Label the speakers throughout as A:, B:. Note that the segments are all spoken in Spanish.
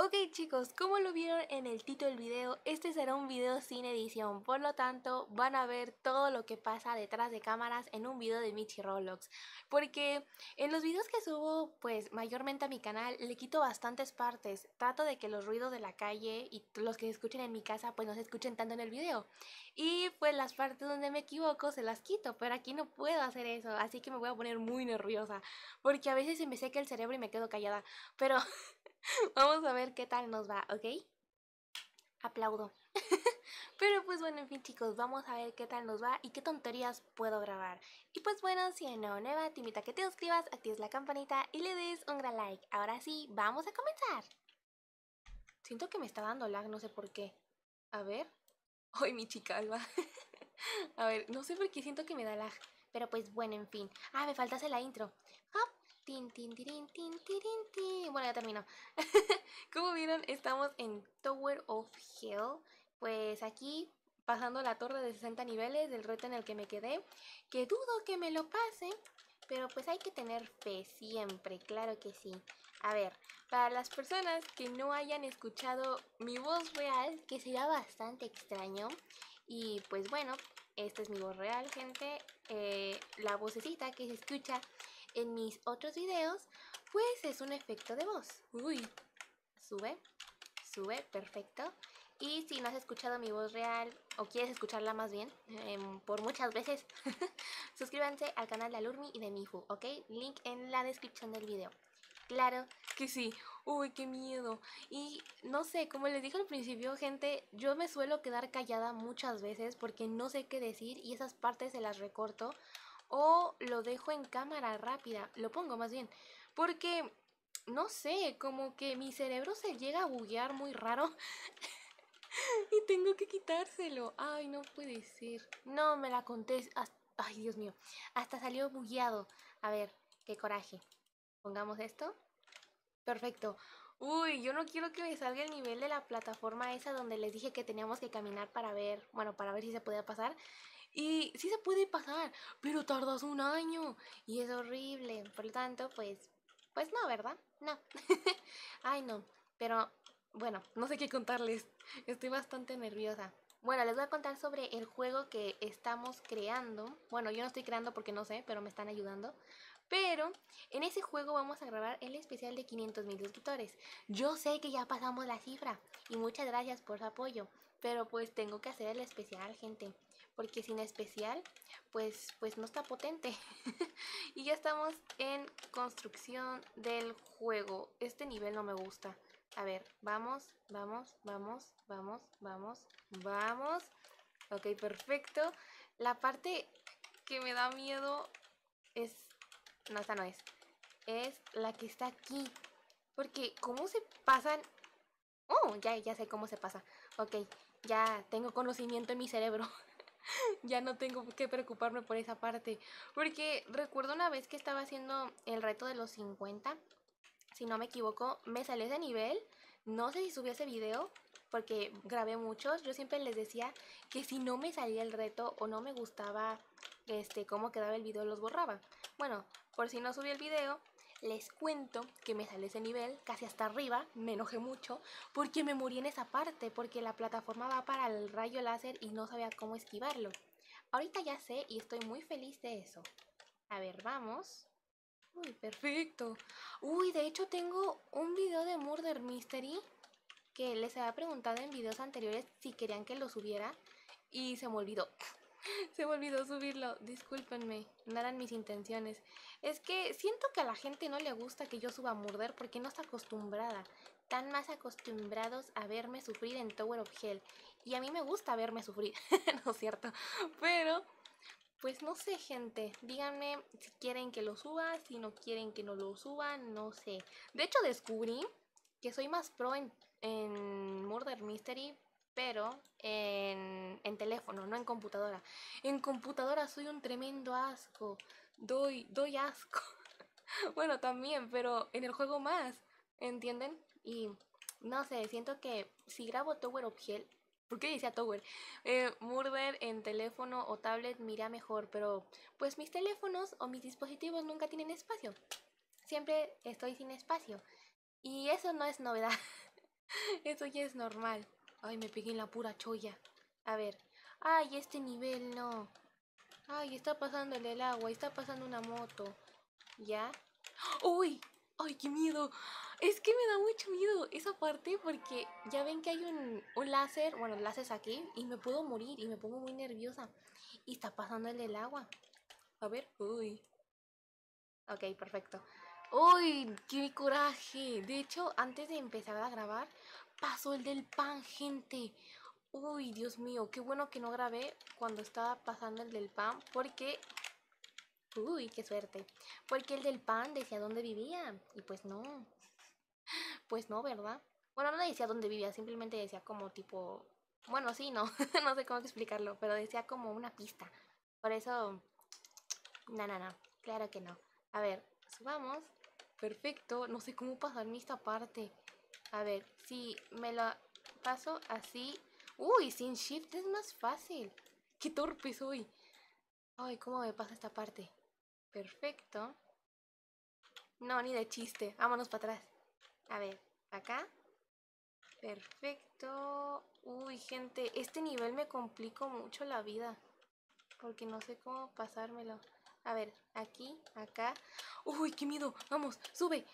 A: Ok chicos, como lo vieron en el título del video, este será un video sin edición, por lo tanto van a ver todo lo que pasa detrás de cámaras en un video de Michi Roblox, porque en los videos que subo pues mayormente a mi canal le quito bastantes partes, trato de que los ruidos de la calle y los que se escuchen en mi casa pues no se escuchen tanto en el video, y pues las partes donde me equivoco se las quito, pero aquí no puedo hacer eso, así que me voy a poner muy nerviosa, porque a veces se me seca el cerebro y me quedo callada, pero... Vamos a ver qué tal nos va, ¿ok? Aplaudo. Pero pues bueno, en fin chicos, vamos a ver qué tal nos va y qué tonterías puedo grabar. Y pues bueno, si eres nuevo nueva, te invito a que te suscribas, actives la campanita y le des un gran like. Ahora sí, vamos a comenzar. Siento que me está dando lag, no sé por qué. A ver. Hoy mi chica alba. a ver, no sé por qué siento que me da lag. Pero pues bueno, en fin. Ah, me faltase la intro. Tin, tin, tin, tirin, tin. Bueno, ya terminó. Como vieron, estamos en Tower of Hell. Pues aquí, pasando la torre de 60 niveles del reto en el que me quedé. Que dudo que me lo pase, pero pues hay que tener fe siempre, claro que sí. A ver, para las personas que no hayan escuchado mi voz real, que sería bastante extraño. Y pues bueno, esta es mi voz real, gente. Eh, la vocecita que se escucha en mis otros videos, pues es un efecto de voz. Uy, sube, sube, perfecto. Y si no has escuchado mi voz real, o quieres escucharla más bien, em, por muchas veces, suscríbanse al canal de Alurmi y de Mifu, ¿ok? Link en la descripción del video. Claro que sí. Uy, qué miedo. Y no sé, como les dije al principio, gente, yo me suelo quedar callada muchas veces porque no sé qué decir y esas partes se las recorto o lo dejo en cámara rápida, lo pongo más bien, porque no sé, como que mi cerebro se llega a buguear muy raro y tengo que quitárselo. Ay, no puede ser. No me la conté. Ay, Dios mío. Hasta salió bugueado. A ver, qué coraje. Pongamos esto. Perfecto. Uy, yo no quiero que me salga el nivel de la plataforma esa donde les dije que teníamos que caminar para ver, bueno, para ver si se podía pasar. Y sí se puede pasar, pero tardas un año y es horrible. Por lo tanto, pues, pues no, ¿verdad? No. Ay, no. Pero bueno, no sé qué contarles. Estoy bastante nerviosa. Bueno, les voy a contar sobre el juego que estamos creando. Bueno, yo no estoy creando porque no sé, pero me están ayudando. Pero en ese juego vamos a grabar el especial de 500 mil suscriptores. Yo sé que ya pasamos la cifra y muchas gracias por su apoyo. Pero pues tengo que hacer el especial, gente porque sin especial pues, pues no está potente. y ya estamos en construcción del juego. Este nivel no me gusta. A ver, vamos, vamos, vamos, vamos, vamos, vamos. Ok, perfecto. La parte que me da miedo es... No, esta no es. Es la que está aquí. Porque cómo se pasan... Oh, ya, ya sé cómo se pasa. Ok, ya tengo conocimiento en mi cerebro. ya no tengo que preocuparme por esa parte. Porque recuerdo una vez que estaba haciendo el reto de los 50, si no me equivoco, me salí ese nivel. No sé si subí ese video porque grabé muchos. Yo siempre les decía que si no me salía el reto o no me gustaba este cómo quedaba el video, los borraba. Bueno, por si no subí el video, les cuento que me sale ese nivel, casi hasta arriba, me enojé mucho, porque me morí en esa parte, porque la plataforma va para el rayo láser y no sabía cómo esquivarlo. Ahorita ya sé y estoy muy feliz de eso. A ver, vamos. Uy, perfecto. Uy, de hecho tengo un video de Murder Mystery que les había preguntado en videos anteriores si querían que lo subiera y se me olvidó. Se me olvidó subirlo, discúlpenme, no eran mis intenciones. Es que siento que a la gente no le gusta que yo suba a Murder porque no está acostumbrada. Están más acostumbrados a verme sufrir en Tower of Hell. Y a mí me gusta verme sufrir, ¿no es cierto? Pero, pues no sé, gente. Díganme si quieren que lo suba, si no quieren que no lo suba, no sé. De hecho, descubrí que soy más pro en, en Murder Mystery pero en, teléfono, no en computadora. En computadora soy un tremendo asco. Doy, doy asco. bueno, también, pero en el juego más. ¿Entienden? Y no sé, siento que si grabo Tower of Hell. ¿Por qué decía Tower? Eh, Murder en teléfono o tablet mira mejor, pero pues mis teléfonos o mis dispositivos nunca tienen espacio. Siempre estoy sin espacio. Y eso no es novedad. eso ya es normal. Ay, me pegué en la pura cholla. A ver. Ay, este nivel no. Ay, está pasándole el agua. Está pasando una moto. ¿Ya? ¡Uy! ¡Ay, qué miedo! Es que me da mucho miedo esa parte porque ya ven que hay un, un láser, bueno, el láser es aquí y me puedo morir y me pongo muy nerviosa. Y está pasándole el agua. A ver, uy. Ok, perfecto. ¡Uy! ¡Qué coraje! De hecho, antes de empezar a grabar, pasó el del pan, gente. Uy, Dios mío, qué bueno que no grabé cuando estaba pasando el del pan porque... Uy, qué suerte. Porque el del pan decía dónde vivía. Y pues no. Pues no, ¿verdad? Bueno, no decía dónde vivía, simplemente decía como tipo... Bueno, sí, no. no sé cómo explicarlo, pero decía como una pista. Por eso... No, no, no. Claro que no. A ver, subamos. Perfecto. No sé cómo pasarme esta parte. A ver, si me lo paso así... ¡Uy! Sin shift es más fácil. ¡Qué torpe soy! ¡Ay, cómo me pasa esta parte! Perfecto. No, ni de chiste. Vámonos para atrás. A ver, acá. Perfecto. Uy, gente, este nivel me complico mucho la vida. Porque no sé cómo pasármelo. A ver, aquí, acá. Uy, qué miedo. Vamos, sube.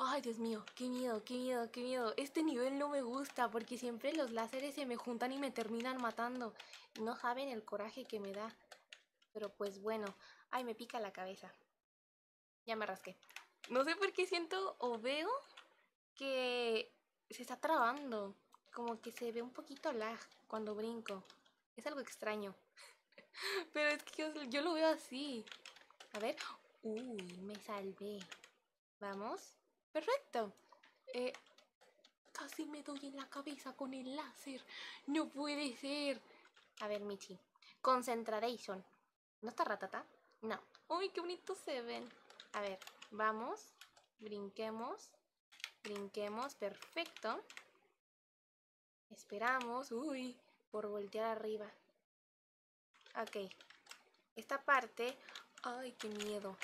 A: Ay, Dios mío, qué miedo, qué miedo, qué miedo. Este nivel no me gusta porque siempre los láseres se me juntan y me terminan matando. No saben el coraje que me da. Pero pues bueno, ay, me pica la cabeza. Ya me rasqué. No sé por qué siento o veo que se está trabando. Como que se ve un poquito lag cuando brinco. Es algo extraño. Pero es que yo, lo veo así. A ver. Uy, me salvé. Vamos. Perfecto. Eh, casi me doy en la cabeza con el láser. No puede ser. A ver, Michi. Concentration. ¿No está ratata? No. Uy, qué bonito se ven. A ver, vamos. Brinquemos. Brinquemos. Perfecto. Esperamos. Uy, por voltear arriba. Ok. Esta parte... Ay, qué miedo.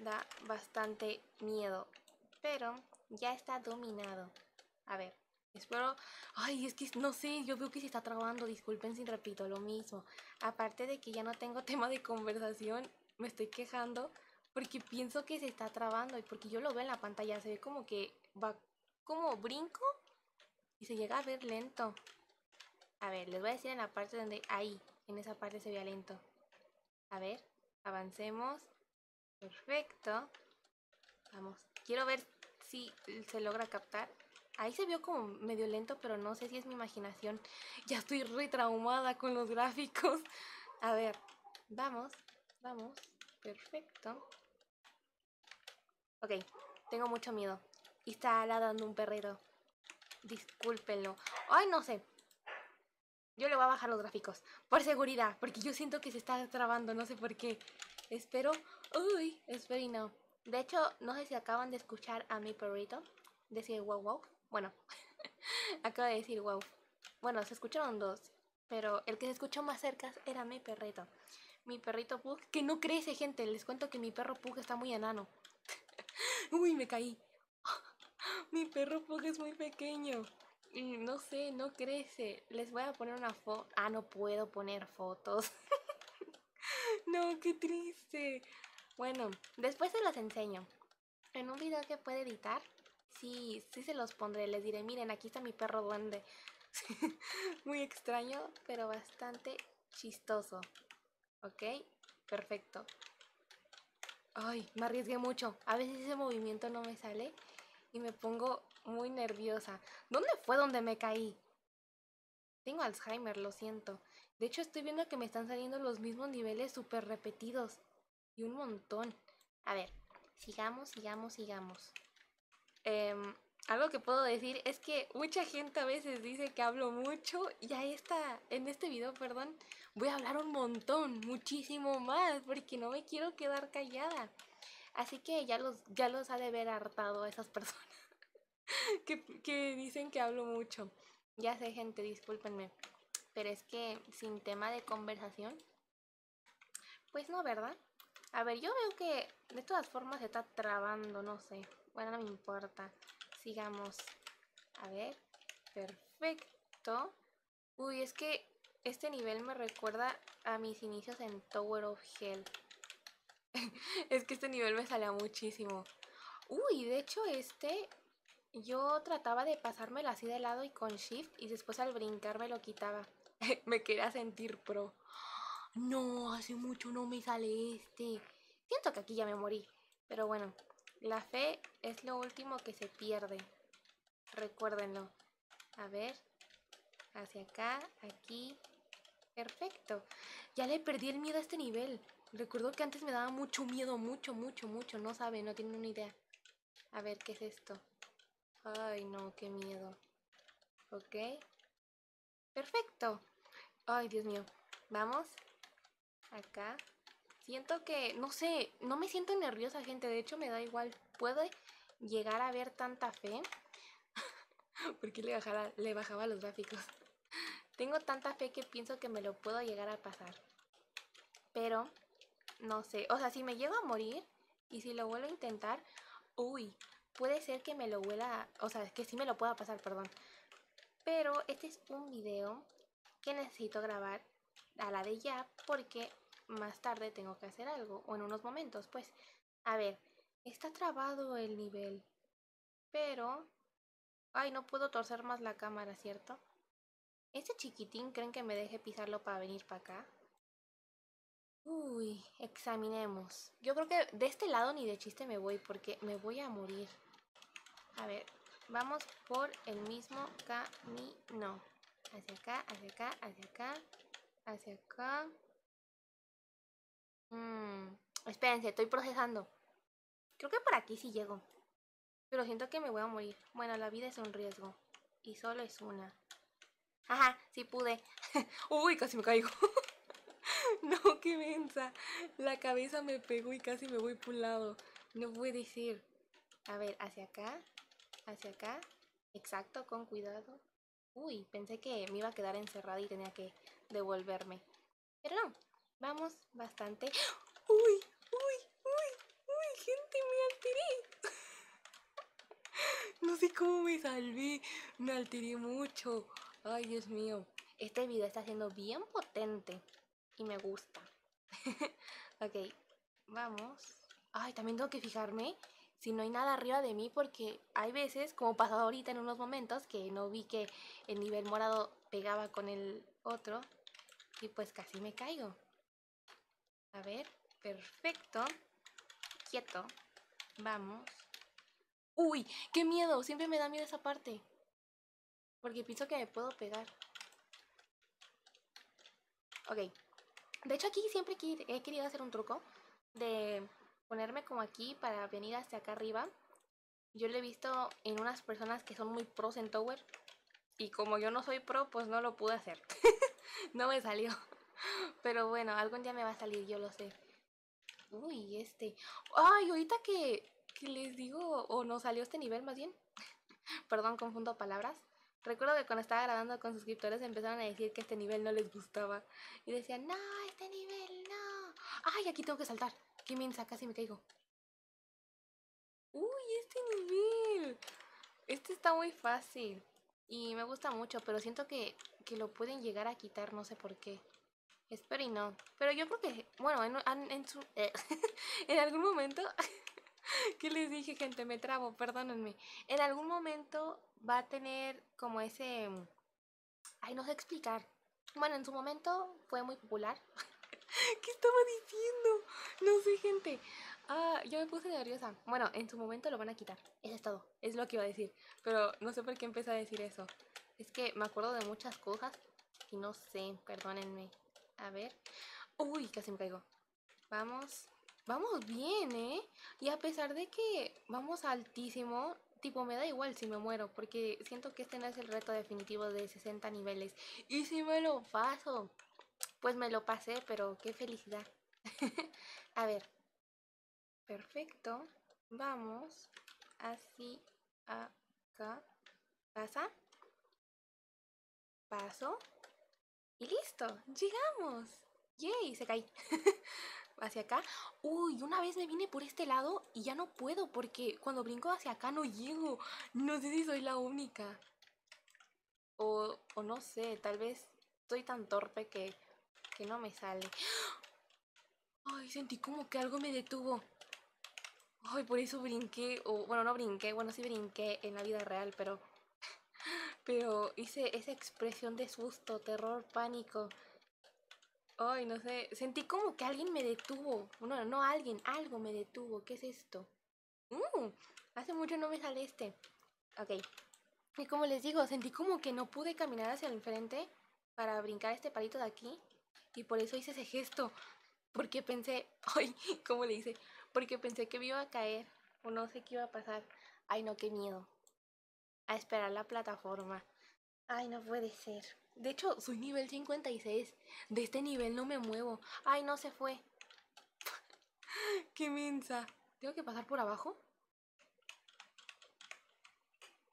A: Da bastante miedo pero ya está dominado. A ver, espero... Ay, es que no sé, yo veo que se está trabando, disculpen si repito lo mismo. Aparte de que ya no tengo tema de conversación, me estoy quejando porque pienso que se está trabando y porque yo lo veo en la pantalla, se ve como que va como brinco y se llega a ver lento. A ver, les voy a decir en la parte donde ahí, en esa parte se ve lento. A ver, avancemos. Perfecto. Vamos, quiero ver si se logra captar. Ahí se vio como medio lento, pero no sé si es mi imaginación. Ya estoy traumada con los gráficos. A ver, vamos, vamos. Perfecto. Ok, tengo mucho miedo. Y está ladrando un perrero. Discúlpenlo. Ay, no sé. Yo le voy a bajar los gráficos. Por seguridad, porque yo siento que se está trabando, no sé por qué. Espero... Uy, espero y no. De hecho, no sé si acaban de escuchar a mi perrito decir wow wow. Bueno, acaba de decir wow. Bueno, se escucharon dos, pero el que se escuchó más cerca era mi perrito. Mi perrito Pug, que no crece, gente. Les cuento que mi perro Pug está muy enano. Uy, me caí. mi perro Pug es muy pequeño. no sé, no crece. Les voy a poner una foto. Ah, no puedo poner fotos. no, qué triste. Bueno, después se los enseño. En un video que puede editar, sí, sí se los pondré. Les diré, miren, aquí está mi perro duende. Muy extraño, pero bastante chistoso. ¿Ok? Perfecto. Ay, me arriesgué mucho. A veces ese movimiento no me sale y me pongo muy nerviosa. ¿Dónde fue donde me caí? Tengo Alzheimer, lo siento. De hecho, estoy viendo que me están saliendo los mismos niveles súper repetidos. Y un montón. A ver, sigamos, sigamos, sigamos. Em, algo que puedo decir es que mucha gente a veces dice que hablo mucho y ahí está, en este video, perdón, voy a hablar un montón, muchísimo más, porque no me quiero quedar callada. Así que ya los, ya los ha de ver hartado a esas personas que, que dicen que hablo mucho. Ya sé, gente, discúlpenme. Pero es que sin tema de conversación, pues no, ¿verdad? A ver, yo veo que de todas formas se está trabando, no sé. Bueno, no me importa. Sigamos. A ver. Perfecto. Uy, es que este nivel me recuerda a mis inicios en Tower of Hell. es que este nivel me salía muchísimo. Uy, de hecho este yo trataba de pasármelo así de lado y con shift y después al brincar me lo quitaba. me quería sentir pro. No, hace mucho no me sale este. Siento que aquí ya me morí. Pero bueno, la fe es lo último que se pierde. Recuérdenlo. A ver. Hacia acá, aquí. Perfecto. Ya le perdí el miedo a este nivel. Recuerdo que antes me daba mucho miedo, mucho, mucho, mucho. No sabe, no tiene una idea. A ver, ¿qué es esto? Ay, no, qué miedo. Ok. Perfecto. Ay, Dios mío. Vamos acá. Siento que, no sé, no me siento nerviosa, gente. De hecho, me da igual. ¿Puedo llegar a ver tanta fe. Porque le, le bajaba los gráficos. Tengo tanta fe que pienso que me lo puedo llegar a pasar. Pero, no sé. O sea, si me llego a morir y si lo vuelvo a intentar, uy, puede ser que me lo vuela, o sea, que sí me lo pueda pasar, perdón. Pero este es un video que necesito grabar a la de ya porque más tarde tengo que hacer algo, o en unos momentos, pues. A ver, está trabado el nivel, pero... Ay, no puedo torcer más la cámara, ¿cierto? ¿Ese chiquitín creen que me deje pisarlo para venir para acá? Uy, examinemos. Yo creo que de este lado ni de chiste me voy porque me voy a morir. A ver, vamos por el mismo camino. Hacia acá, hacia acá, hacia acá, hacia acá. Mmm, espérense, estoy procesando. Creo que por aquí sí llego. Pero siento que me voy a morir. Bueno, la vida es un riesgo. Y solo es una. Ajá, sí pude. Uy, casi me caigo. no, qué mensa. La cabeza me pegó y casi me voy pulado lado. No puede decir. A ver, hacia acá. Hacia acá. Exacto, con cuidado. Uy, pensé que me iba a quedar encerrada y tenía que devolverme. Pero no, Vamos bastante. ¡Uy! ¡Uy! ¡Uy! ¡Uy! ¡Gente, me alteré! No sé cómo me salvé. Me alteré mucho. Ay, Dios mío. Este video está siendo bien potente. Y me gusta. ok. Vamos. Ay, también tengo que fijarme si no hay nada arriba de mí porque hay veces, como pasado ahorita en unos momentos, que no vi que el nivel morado pegaba con el otro y pues casi me caigo. A ver, perfecto. Quieto. Vamos. ¡Uy! ¡Qué miedo! Siempre me da miedo esa parte. Porque pienso que me puedo pegar. Ok. De hecho aquí siempre he querido hacer un truco de ponerme como aquí para venir hasta acá arriba. Yo lo he visto en unas personas que son muy pros en Tower. Y como yo no soy pro, pues no lo pude hacer. no me salió. Pero bueno, algún día me va a salir, yo lo sé. Uy, este. Ay, ahorita que, les digo, o no salió este nivel más bien. Perdón, confundo palabras. Recuerdo que cuando estaba grabando con suscriptores empezaron a decir que este nivel no les gustaba. Y decían, no, este nivel no. Ay, aquí tengo que saltar. Qué mensa, casi me caigo. Uy, este nivel. Este está muy fácil. Y me gusta mucho, pero siento que, que lo pueden llegar a quitar, no sé por qué. Espero y no. Pero yo creo que, bueno, en, en, su, eh, en algún momento, ¿qué les dije, gente? Me trabo, perdónenme. En algún momento va a tener como ese... Mm, ay, no sé explicar. Bueno, en su momento fue muy popular. ¿Qué estaba diciendo? No sé, gente. Ah, yo me puse nerviosa. Bueno, en su momento lo van a quitar. es todo. Es lo que iba a decir. Pero no sé por qué empecé a decir eso. Es que me acuerdo de muchas cosas y no sé, perdónenme. A ver. Uy, casi me caigo. Vamos. Vamos bien, ¿eh? Y a pesar de que vamos altísimo, tipo, me da igual si me muero, porque siento que este no es el reto definitivo de 60 niveles. Y si me lo paso, pues me lo pasé, pero qué felicidad. a ver. Perfecto. Vamos. Así, acá. Pasa. Paso. Y listo, llegamos. ¡Yay! Se caí. hacia acá. Uy, una vez me vine por este lado y ya no puedo porque cuando brinco hacia acá no llego. No sé si soy la única. O, no sé, tal vez estoy tan torpe que, que no me sale. Ay, sentí como que algo me detuvo. Ay, por eso brinqué. O, bueno, no brinqué. Bueno, sí brinqué en la vida real, pero pero hice esa expresión de susto, terror, pánico. Ay, no sé. Sentí como que alguien me detuvo. No, no alguien, algo me detuvo. ¿Qué es esto? Mm, hace mucho no me sale este. Ok. Y como les digo, sentí como que no pude caminar hacia el frente para brincar este palito de aquí. Y por eso hice ese gesto. Porque pensé, ay, ¿cómo le hice? Porque pensé que me iba a caer o no sé qué iba a pasar. Ay, no, qué miedo a esperar la plataforma. Ay, no puede ser. De hecho, soy nivel 56. De este nivel no me muevo. Ay, no se fue. ¡Qué mensa! ¿Tengo que pasar por abajo?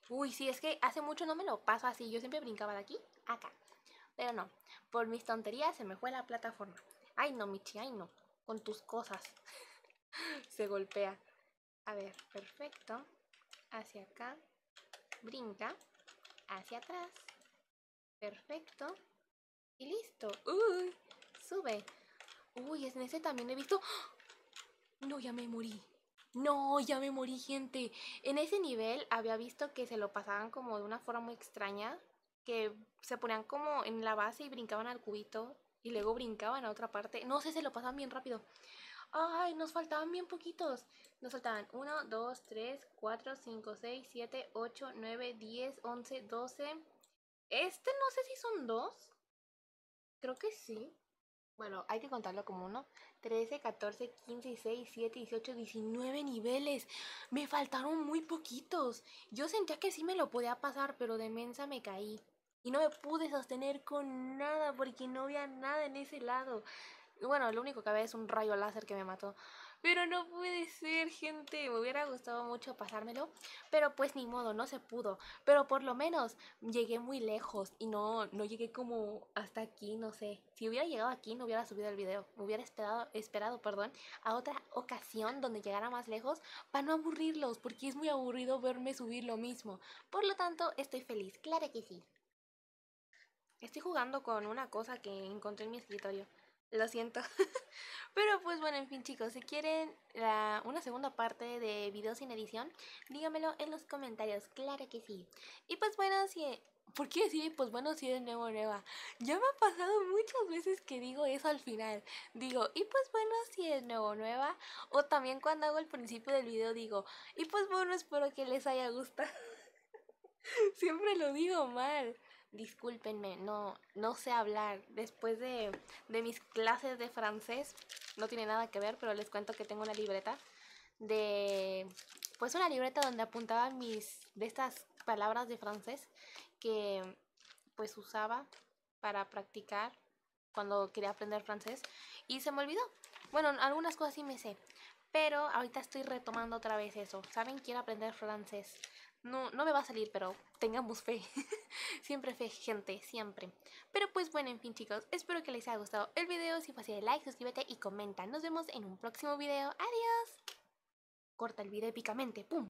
A: Uy, sí, es que hace mucho no me lo paso así. Yo siempre brincaba de aquí a acá. Pero no, por mis tonterías se me fue la plataforma. Ay, no, Michi, ay, no. Con tus cosas. se golpea. A ver, perfecto. Hacia acá brinca hacia atrás. Perfecto. Y listo. Uy, sube. Uy, en ese también he visto... ¡Ah! No, ya me morí. No, ya me morí, gente. En ese nivel había visto que se lo pasaban como de una forma muy extraña. Que se ponían como en la base y brincaban al cubito. Y luego brincaban a otra parte. No sé, se lo pasaban bien rápido. Ay, nos faltaban bien poquitos. Nos faltaban 1, 2, 3, 4, 5, 6, 7, 8, 9, 10, 11, 12. Este no sé si son dos. Creo que sí. Bueno, hay que contarlo como uno. 13, 14, 15, 16, 7, 18, 19 niveles. Me faltaron muy poquitos. Yo sentía que sí me lo podía pasar, pero de mensa me caí. Y no me pude sostener con nada porque no había nada en ese lado. Bueno, lo único que había es un rayo láser que me mató. Pero no puede ser, gente. Me hubiera gustado mucho pasármelo. Pero pues ni modo, no se pudo. Pero por lo menos llegué muy lejos. Y no, no llegué como hasta aquí, no sé. Si hubiera llegado aquí, no hubiera subido el video. Me hubiera esperado, esperado, perdón, a otra ocasión donde llegara más lejos. Para no aburrirlos, porque es muy aburrido verme subir lo mismo. Por lo tanto, estoy feliz. Claro que sí. Estoy jugando con una cosa que encontré en mi escritorio. Lo siento. Pero pues bueno, en fin chicos, si quieren la, una segunda parte de videos sin edición, dígamelo en los comentarios, claro que sí. Y pues bueno, si... ¿Por qué decir? Pues bueno, si es nuevo nueva. Ya me ha pasado muchas veces que digo eso al final. Digo, y pues bueno, si es nuevo nueva. O también cuando hago el principio del video digo, y pues bueno, espero que les haya gustado. Siempre lo digo mal discúlpenme, no, no sé hablar. Después de, de mis clases de francés, no tiene nada que ver, pero les cuento que tengo una libreta de... Pues una libreta donde apuntaba mis... de estas palabras de francés que pues usaba para practicar cuando quería aprender francés y se me olvidó. Bueno, algunas cosas sí me sé, pero ahorita estoy retomando otra vez eso. ¿Saben? Quiero aprender francés. No, no me va a salir, pero tengamos fe. siempre fe, gente, siempre. Pero pues bueno, en fin chicos, espero que les haya gustado el video. Si fue así, de like, suscríbete y comenta. Nos vemos en un próximo video. Adiós. Corta el video épicamente. ¡Pum!